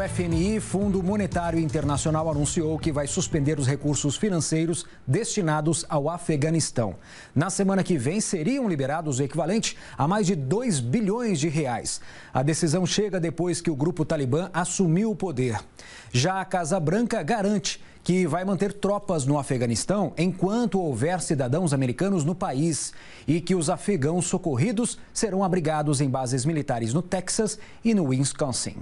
O FMI, Fundo Monetário Internacional, anunciou que vai suspender os recursos financeiros destinados ao Afeganistão. Na semana que vem, seriam liberados o equivalente a mais de 2 bilhões de reais. A decisão chega depois que o grupo Talibã assumiu o poder. Já a Casa Branca garante que vai manter tropas no Afeganistão enquanto houver cidadãos americanos no país e que os afegãos socorridos serão abrigados em bases militares no Texas e no Wisconsin.